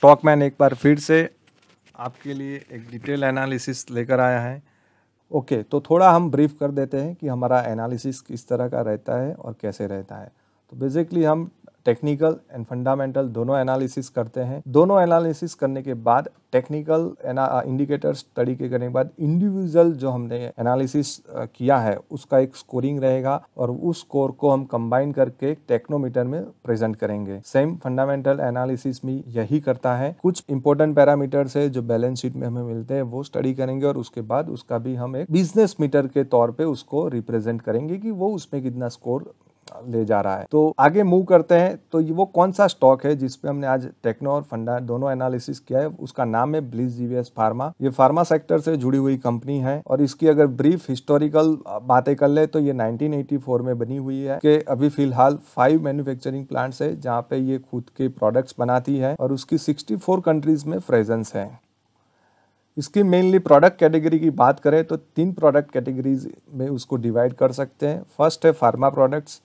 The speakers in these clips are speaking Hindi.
स्टॉकमैन एक बार फिर से आपके लिए एक डिटेल एनालिसिस लेकर आया है ओके तो थोड़ा हम ब्रीफ कर देते हैं कि हमारा एनालिसिस किस तरह का रहता है और कैसे रहता है तो बेसिकली हम टेक्निकल एंड फंडामेंटल दोनों एनालिसिस करते हैं दोनों एनालिसिस करने के बाद टेक्निकल इंडिकेटर स्टडी के करने के बाद इंडिविजुअल जो हमने एनालिसिस किया है उसका एक स्कोरिंग रहेगा और उस स्कोर को हम कंबाइन करके टेक्नोमीटर में प्रेजेंट करेंगे सेम फंडामेंटल एनालिसिस में यही करता है कुछ इंपॉर्टेंट पैरामीटर्स है जो बैलेंस शीट में हमें मिलते हैं वो स्टडी करेंगे और उसके बाद उसका भी हम एक बिजनेस मीटर के तौर पर उसको रिप्रेजेंट करेंगे कि वो उसमें कितना स्कोर ले जा रहा है तो आगे मूव करते हैं तो वो कौन सा स्टॉक है जिसपे हमने आज टेक्नो और फंडा दोनों एनालिसिस किया है उसका नाम है ब्लीज जीवीएस फार्मा ये फार्मा सेक्टर से जुड़ी हुई कंपनी है और इसकी अगर ब्रीफ हिस्टोरिकल बातें कर ले तो ये 1984 में बनी हुई है के अभी फिलहाल फाइव मैन्युफैक्चरिंग प्लांट है जहाँ पे ये खुद के प्रोडक्ट्स बनाती है और उसकी सिक्सटी कंट्रीज में प्रेजेंस है इसकी मेनली प्रोडक्ट कैटेगरी की बात करें तो तीन प्रोडक्ट कैटेगरीज में उसको डिवाइड कर सकते हैं फर्स्ट है फार्मा प्रोडक्ट्स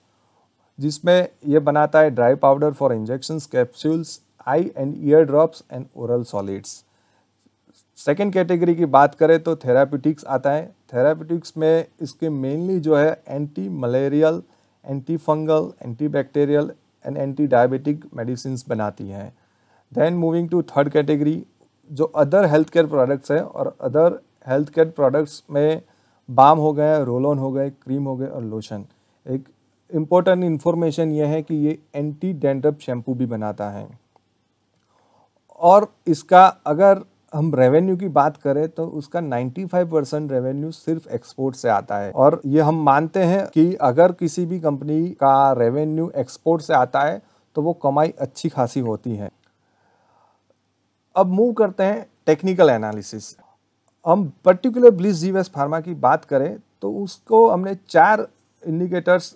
जिसमें यह बनाता है dry powder for injections capsules eye and ear drops and oral solids second category की बात करें तो थेरापिटिक्स आता है थेरापिटिक्स में इसके मेनली जो है anti malarial anti fungal anti bacterial and anti diabetic medicine बनाती हैं then moving to third category जो अदर हेल्थ केयर प्रोडक्ट्स हैं और अदर हेल्थ केयर प्रोडक्ट्स में बाम हो गए ऑन हो गए क्रीम हो गए और लोशन एक इम्पोर्टेंट इन्फॉर्मेशन ये है कि ये एंटी डेंड्रप शैम्पू भी बनाता है और इसका अगर हम रेवेन्यू की बात करें तो उसका 95 परसेंट रेवेन्यू सिर्फ एक्सपोर्ट से आता है और ये हम मानते हैं कि अगर किसी भी कंपनी का रेवेन्यू एक्सपोर्ट से आता है तो वो कमाई अच्छी खासी होती है अब मूव करते हैं टेक्निकल एनालिसिस हम पर्टिकुलर ब्लिस जीवेस फार्मा की बात करें तो उसको हमने चार इंडिकेटर्स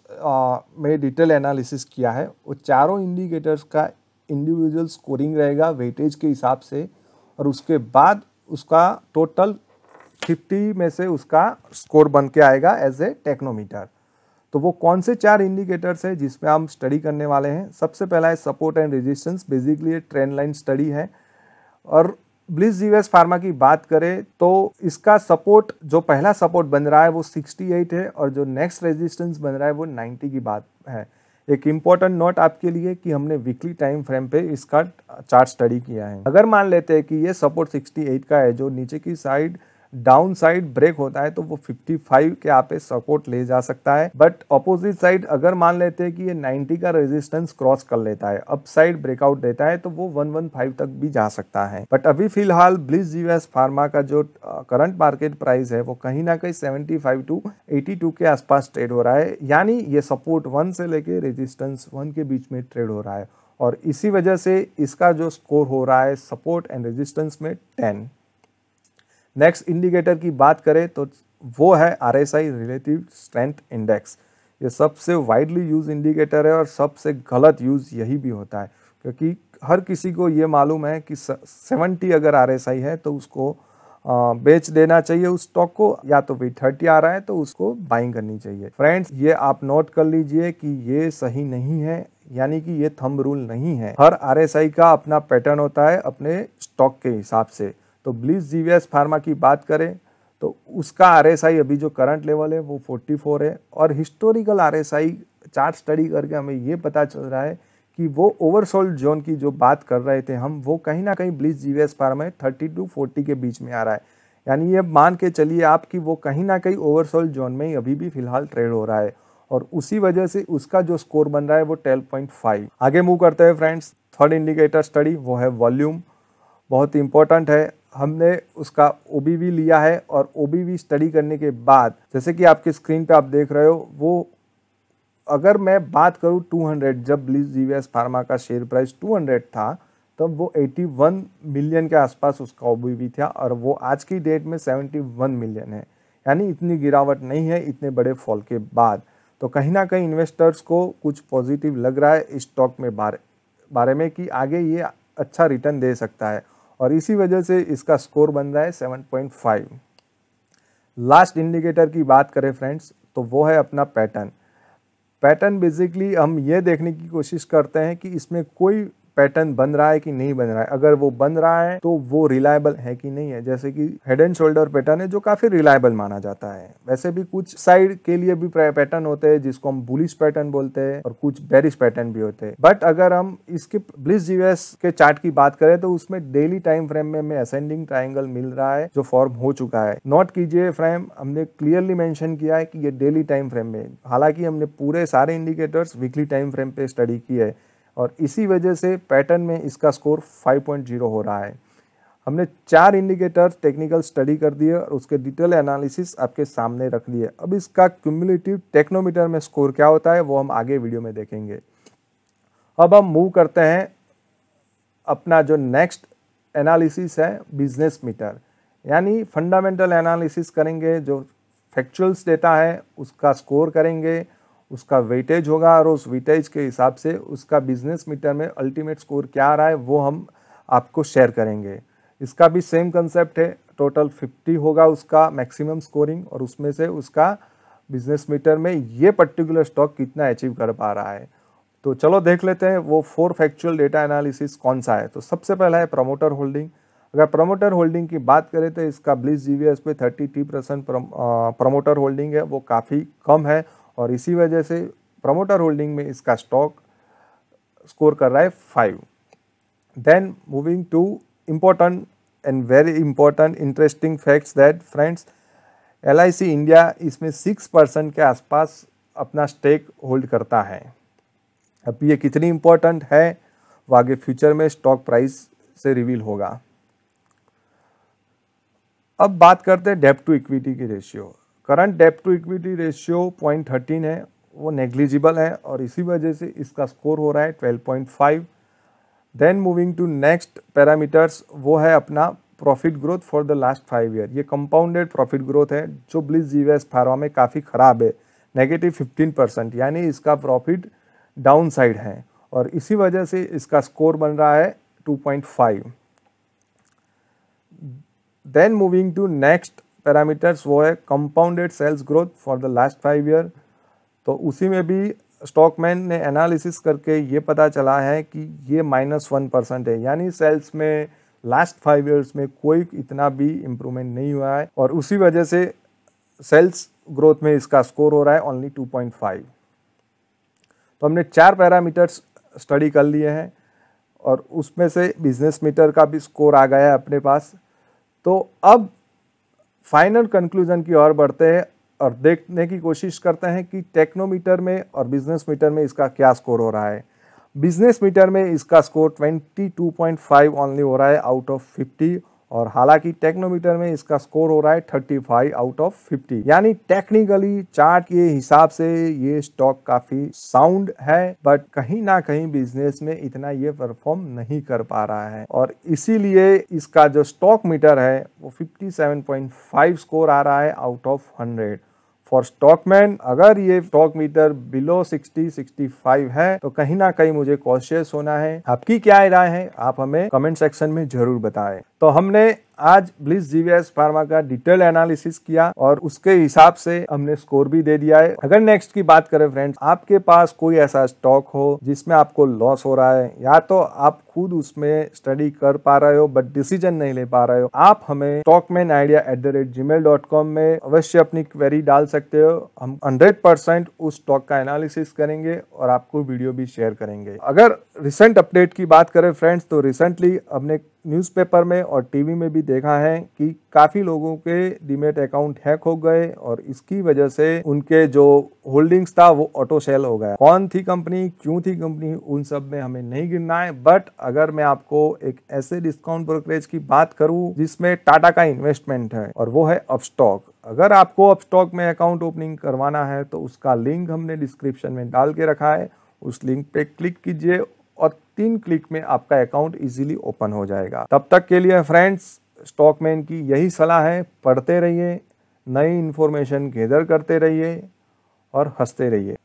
में डिटेल एनालिसिस किया है वो चारों इंडिकेटर्स का इंडिविजुअल स्कोरिंग रहेगा वेटेज के हिसाब से और उसके बाद उसका टोटल 50 में से उसका स्कोर बन के आएगा एज ए टेक्नोमीटर तो वो कौन से चार इंडिकेटर्स है जिसमें हम स्टडी करने वाले हैं सबसे पहला है सपोर्ट एंड रेजिस्टेंस बेसिकली ये ट्रेंड लाइन स्टडी है और ब्लिस यूएस फार्मा की बात करें तो इसका सपोर्ट जो पहला सपोर्ट बन रहा है वो 68 है और जो नेक्स्ट रेजिस्टेंस बन रहा है वो 90 की बात है एक इम्पॉर्टेंट नोट आपके लिए कि हमने वीकली टाइम फ्रेम पे इसका चार्ट स्टडी किया है अगर मान लेते हैं कि ये सपोर्ट 68 का है जो नीचे की साइड डाउन साइड ब्रेक होता है तो वो 55 के यहाँ पे सपोर्ट ले जा सकता है बट अपोजिट साइड अगर मान लेते हैं कि ये 90 का रेजिस्टेंस क्रॉस कर लेता है अप साइड ब्रेकआउट देता है तो वो 115 तक भी जा सकता है बट अभी फिलहाल ब्लिस जीवीएस फार्मा का जो करंट मार्केट प्राइस है वो कहीं ना कहीं सेवेंटी टू एटी के आसपास ट्रेड हो रहा है यानी ये सपोर्ट वन से लेके रेजिस्टेंस वन के बीच में ट्रेड हो रहा है और इसी वजह से इसका जो स्कोर हो रहा है सपोर्ट एंड रेजिस्टेंस में टेन नेक्स्ट इंडिकेटर की बात करें तो वो है R S I relative strength index ये सबसे वाइडली यूज इंडिकेटर है और सबसे गलत यूज़ यही भी होता है क्योंकि हर किसी को ये मालूम है कि सेवेंटी अगर आर एस आई है तो उसको बेच देना चाहिए उस स्टॉक को या तो भाई थर्टी आ रहा है तो उसको बाइंग करनी चाहिए फ्रेंड्स ये आप नोट कर लीजिए कि ये सही नहीं है यानी कि ये थंब रूल नहीं है हर आई का अपना पैटर्न होता है अपने स्टॉक के हिसाब से तो ब्लिस जीवीएस फार्मा की बात करें तो उसका आरएसआई अभी जो करंट लेवल है वो 44 है और हिस्टोरिकल आरएसआई चार्ट स्टडी करके हमें ये पता चल रहा है कि वो ओवरसोल्ड जोन की जो बात कर रहे थे हम वो कहीं ना कहीं ब्लिस जीवीएस फार्मा है थर्टी टू फोर्टी के बीच में आ रहा है यानी ये मान के चलिए आप कि वो कहीं ना कहीं ओवरसोल्ड जोन में ही अभी भी फिलहाल ट्रेड हो रहा है और उसी वजह से उसका जो स्कोर बन रहा है वो फाइव आगे मूव करते हैं फ्रेंड्स थर्ड इंडिकेटर स्टडी वो है वॉल्यूम बहुत इंपॉर्टेंट है हमने उसका ओ लिया है और ओ स्टडी करने के बाद जैसे कि आपके स्क्रीन पे आप देख रहे हो वो अगर मैं बात करूँ 200 जब जीवीएस फार्मा का शेयर प्राइस 200 था तब तो वो 81 मिलियन के आसपास उसका ओ था और वो आज की डेट में 71 मिलियन है यानी इतनी गिरावट नहीं है इतने बड़े फॉल के बाद तो कहीं ना कहीं इन्वेस्टर्स को कुछ पॉजिटिव लग रहा है इस स्टॉक में बारे बारे में कि आगे ये अच्छा रिटर्न दे सकता है और इसी वजह से इसका स्कोर बन रहा है seven point five last indicator की बात करें फ्रेंड्स तो वो है अपना पैटर्न पैटर्न बेसिकली हम ये देखने की कोशिश करते हैं कि इसमें कोई पैटर्न बन रहा है कि नहीं बन रहा है अगर वो बन रहा है तो वो रिलायबल है कि नहीं है जैसे कि हेड एंड शोल्डर पैटर्न है जो काफ़ी रिलायबल माना जाता है वैसे भी कुछ साइड के लिए भी पैटर्न होते हैं जिसको हम बुलिस पैटर्न बोलते हैं और कुछ बेरिश पैटर्न भी होते हैं बट अगर हम इसके ब्लिस जीवीएस के चार्ट की बात करें तो उसमें डेली टाइम फ्रेम में हमें असेंडिंग ट्राइंगल मिल रहा है जो फॉर्म हो चुका है नोट कीजिए फ्रेम हमने क्लियरली मेंशन किया है कि ये डेली टाइम फ्रेम में हालांकि हमने पूरे सारे इंडिकेटर्स वीकली टाइम फ्रेम पे स्टडी है और इसी वजह से पैटर्न में इसका स्कोर 5.0 हो रहा है हमने चार इंडिकेटर टेक्निकल स्टडी कर दिए और उसके डिटेल एनालिसिस आपके सामने रख लिए अब इसका क्यूमुलेटिव टेक्नोमीटर में स्कोर क्या होता है वो हम आगे वीडियो में देखेंगे अब हम मूव करते हैं अपना जो नेक्स्ट एनालिसिस है बिजनेस मीटर यानी फंडामेंटल एनालिसिस करेंगे जो फैक्चुअल्स डेटा है उसका स्कोर करेंगे उसका वेटेज होगा और उस वेटेज के हिसाब से उसका बिजनेस मीटर में अल्टीमेट स्कोर क्या आ रहा है वो हम आपको शेयर करेंगे इसका भी सेम कंसेप्ट है टोटल 50 होगा उसका मैक्सिमम स्कोरिंग और उसमें से उसका बिजनेस मीटर में ये पर्टिकुलर स्टॉक कितना अचीव कर पा रहा है तो चलो देख लेते हैं वो फोर फैक्चुअल डेटा एनालिसिस कौन सा है तो सबसे पहला है प्रमोटर होल्डिंग अगर प्रमोटर होल्डिंग की बात करें तो इसका ब्लिस जी पे थर्टी टी परसेंट प्रमोटर होल्डिंग है वो काफ़ी कम है और इसी वजह से प्रमोटर होल्डिंग में इसका स्टॉक स्कोर कर रहा है five then moving to important and very important interesting facts that friends एल इंडिया इसमें सिक्स परसेंट के आसपास अपना स्टेक होल्ड करता है अब ये कितनी इम्पोर्टेंट है वो आगे फ्यूचर में स्टॉक प्राइस से रिवील होगा अब बात करते हैं डेप टू इक्विटी की ratio current debt to equity ratio point thirteen है वो नेग्लिजिबल है और इसी वजह से इसका स्कोर हो रहा है twelve point five then moving to next parameters वो है अपना profit growth for the last five year ये कंपाउंडेड प्रॉफिट ग्रोथ है जो ब्लिस जीवीएस फार्मा में काफ़ी ख़राब है नेगेटिव फिफ्टीन परसेंट यानी इसका प्रॉफिट डाउन साइड है और इसी वजह से इसका स्कोर बन रहा है two point five then moving to next parameters वो है compounded sales growth for the last five year तो उसी में भी स्टॉकमैन ने एनालिसिस करके ये पता चला है कि ये माइनस वन परसेंट है यानी सेल्स में लास्ट फाइव ईयर्स में कोई इतना भी इम्प्रूवमेंट नहीं हुआ है और उसी वजह से सेल्स ग्रोथ में इसका स्कोर हो रहा है ओनली 2.5 तो हमने चार पैरामीटर्स स्टडी कर लिए हैं और उसमें से बिजनेस मीटर का भी स्कोर आ गया है अपने पास तो अब फाइनल कंक्लूजन की ओर बढ़ते हैं और देखने की कोशिश करते हैं कि टेक्नोमीटर में और बिजनेस मीटर में इसका क्या स्कोर हो रहा है बिजनेस मीटर में इसका स्कोर 22.5 ओनली हो रहा है आउट ऑफ और हालांकि टेक्नोमीटर में इसका स्कोर हो रहा है 35 आउट ऑफ फिफ्टी यानी टेक्निकली चार्ट के हिसाब से ये स्टॉक काफी साउंड है बट कहीं ना कहीं बिजनेस में इतना ये परफॉर्म नहीं कर पा रहा है और इसीलिए इसका जो स्टॉक मीटर है वो 57.5 स्कोर आ रहा है आउट ऑफ 100 फॉर स्टॉकमैन अगर ये स्टॉक मीटर बिलो 60 65 है तो कहीं ना कहीं मुझे कॉशियस होना है आपकी क्या राय है आप हमें कमेंट सेक्शन में जरूर बताएं तो हमने आज ब्लिस जीवीएस फार्मा का डिटेल एनालिसिस किया और उसके हिसाब से हमने स्कोर भी दे दिया है अगर नेक्स्ट की बात करें फ्रेंड्स आपके पास कोई ऐसा स्टॉक हो जिसमें आपको लॉस हो रहा है या तो आप खुद उसमें स्टडी कर पा रहे हो बट डिसीजन नहीं ले पा रहे हो आप हमें talkman idea at the rate gmail dot com में अवश्य अपनी क्वेरी डाल सकते हो हम हंड्रेड परसेंट उस स्टॉक का एनालिसिस करेंगे और आपको वीडियो भी शेयर करेंगे अगर रिसेंट अपडेट की बात करें फ्रेंड्स तो रिसेंटली हमने न्यूज़पेपर में और टीवी में भी देखा है कि काफ़ी लोगों के डीमेट अकाउंट हैक हो गए और इसकी वजह से उनके जो होल्डिंग्स था वो ऑटो सेल हो गया कौन थी कंपनी क्यों थी कंपनी उन सब में हमें नहीं गिनना है बट अगर मैं आपको एक ऐसे डिस्काउंट ब्रोकरेज की बात करूं जिसमें टाटा का इन्वेस्टमेंट है और वो है अपस्टॉक अगर आपको अपस्टॉक में अकाउंट ओपनिंग करवाना है तो उसका लिंक हमने डिस्क्रिप्शन में डाल के रखा है उस लिंक पे क्लिक कीजिए तीन क्लिक में आपका अकाउंट इजीली ओपन हो जाएगा तब तक के लिए फ्रेंड्स स्टॉकमैन की यही सलाह है पढ़ते रहिए नई इन्फॉर्मेशन गेदर करते रहिए और हंसते रहिए